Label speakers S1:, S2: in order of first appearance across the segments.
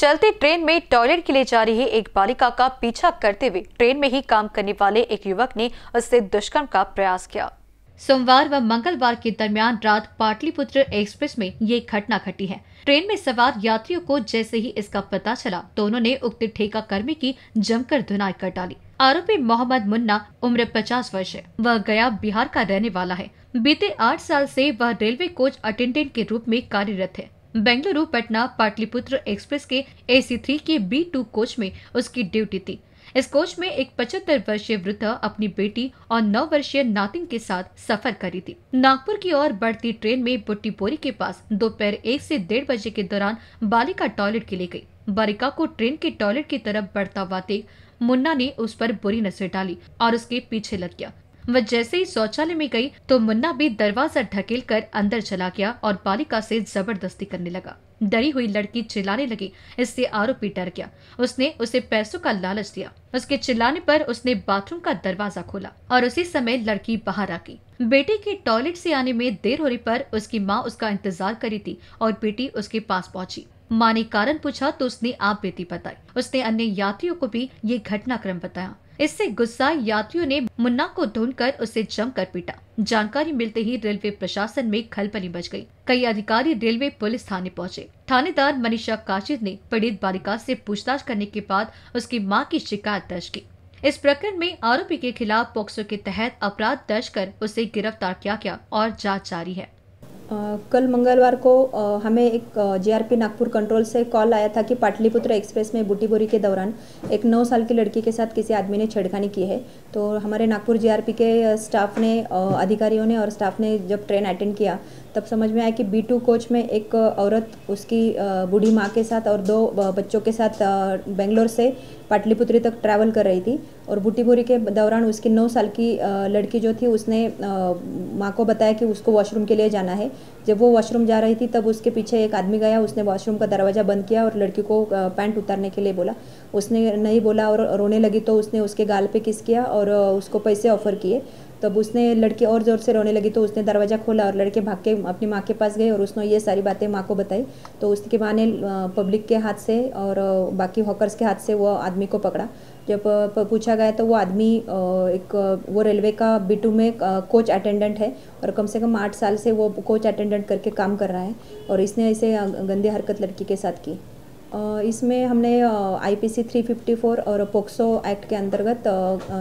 S1: चलती ट्रेन में टॉयलेट के लिए जा रही एक बालिका का पीछा करते हुए ट्रेन में ही काम करने वाले एक युवक ने उससे दुष्कर्म का प्रयास किया सोमवार व मंगलवार के दरमियान रात पाटलिपुत्र एक्सप्रेस में ये घटना घटी है ट्रेन में सवार यात्रियों को जैसे ही इसका पता चला तो उन्होंने उक्त ठेका कर्मी की जमकर धुनाई कर डाली आरोपी मोहम्मद मुन्ना उम्र 50 वर्ष है वह गया बिहार का रहने वाला है बीते आठ साल से वह रेलवे कोच अटेंडेंट के रूप में कार्यरत है बेंगलुरु पटना पाटलिपुत्र एक्सप्रेस के एसी थ्री के बी टू कोच में उसकी ड्यूटी थी इस कोच में एक पचहत्तर वर्षीय वृद्ध अपनी बेटी और नौ वर्षीय नातिन के साथ सफर करी थी नागपुर की ओर बढ़ती ट्रेन में बुट्टी बोरी के पास दोपहर एक से डेढ़ बजे के दौरान बालिका टॉयलेट के लिए गई बालिका को ट्रेन के टॉयलेट की तरफ बढ़ता हुआ देख मुन्ना ने उस पर बुरी नजर डाली और उसके पीछे लग गया वह जैसे ही शौचालय में गई तो मुन्ना भी दरवाजा ढकेल कर अंदर चला गया और बालिका से जबरदस्ती करने लगा डरी हुई लड़की चिल्लाने लगी इससे आरोपी डर गया उसने उसे पैसों का लालच दिया उसके चिल्लाने पर उसने बाथरूम का दरवाजा खोला और उसी समय लड़की बाहर आ गई बेटे के टॉयलेट से आने में देर होने पर उसकी माँ उसका इंतजार करी थी और बेटी उसके पास पहुंची माँ ने कारण पूछा तो उसने आप बेटी बताई उसने अन्य यात्रियों को भी ये घटनाक्रम बताया इससे गुस्सा यात्रियों ने मुन्ना को ढूंढकर उसे जमकर पीटा जानकारी मिलते ही रेलवे प्रशासन में खलबली मच गई। कई अधिकारी रेलवे पुलिस थाने पहुंचे। थानेदार मनीषा काशिद ने पीड़ित बालिका से पूछताछ करने के बाद उसकी मां की शिकायत दर्ज की इस प्रकरण में आरोपी के खिलाफ पॉक्सो के तहत अपराध दर्ज कर उसे गिरफ्तार किया गया और जाँच जारी है
S2: कल मंगलवार को हमें एक जेआरपी नागपुर कंट्रोल से कॉल आया था कि पाटलिपुत्र एक्सप्रेस में बुटीबोरी के दौरान एक नौ साल की लड़की के साथ किसी आदमी ने छेड़खानी की है तो हमारे नागपुर जेआरपी के स्टाफ ने अधिकारियों ने और स्टाफ ने जब ट्रेन अटेंड किया तब समझ में आया कि बी टू कोच में एक औरत उसकी बूढ़ी माँ के साथ और दो बच्चों के साथ बेंगलोर से पाटलिपुत्री तक ट्रैवल कर रही थी और बूटीबोरी के दौरान उसकी नौ साल की लड़की जो थी उसने माँ को बताया कि उसको वॉशरूम के लिए जाना है जब वो वॉशरूम जा रही थी तब उसके पीछे एक आदमी गया उसने वॉशरूम का दरवाज़ा बंद किया और लड़की को पैंट उतारने के लिए बोला उसने नहीं बोला और रोने लगी तो उसने उसके गाल पे किस किया और उसको पैसे ऑफर किए तब उसने लड़के और ज़ोर से रोने लगी तो उसने दरवाज़ा खोला और लड़के भाग के अपनी माँ के पास गए और उसने ये सारी बातें माँ को बताई तो उसकी माँ ने पब्लिक के हाथ से और बाकी हॉकर्स के हाथ से वो आदमी को पकड़ा जब पूछा गया तो वो आदमी एक वो रेलवे का बिटू में कोच अटेंडेंट है और कम से कम आठ साल से वो कोच अटेंडेंट करके काम कर रहा है और इसने ऐसे गंदी हरकत लड़की के साथ की इसमें हमने आईपीसी 354 और पोक्सो एक्ट के अंतर्गत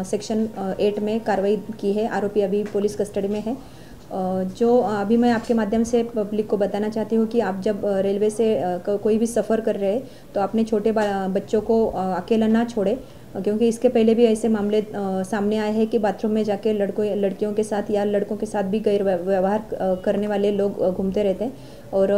S2: सेक्शन एट में कार्रवाई की है आरोपी अभी पुलिस कस्टडी में है जो अभी मैं आपके माध्यम से पब्लिक को बताना चाहती हूँ कि आप जब रेलवे से कोई भी सफ़र कर रहे हैं तो अपने छोटे बच्चों को अकेला ना छोड़े क्योंकि इसके पहले भी ऐसे मामले सामने आए हैं कि बाथरूम में जाके लड़कों लड़कियों के साथ या लड़कों के साथ भी गैर व्यवहार करने वाले लोग घूमते रहते हैं और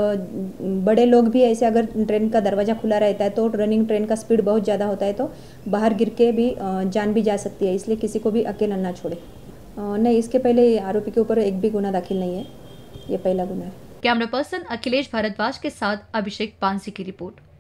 S2: बड़े लोग भी ऐसे अगर ट्रेन का दरवाज़ा खुला रहता है तो रनिंग ट्रेन का स्पीड बहुत ज़्यादा होता है तो बाहर गिर के भी जान भी जा सकती है इसलिए किसी को भी अकेला ना छोड़े नहीं इसके पहले आरोपी के ऊपर एक भी गुना दाखिल नहीं है ये पहला
S1: गुना है कैमरा पर्सन अखिलेश भारद्वाज के साथ अभिषेक पानसी की रिपोर्ट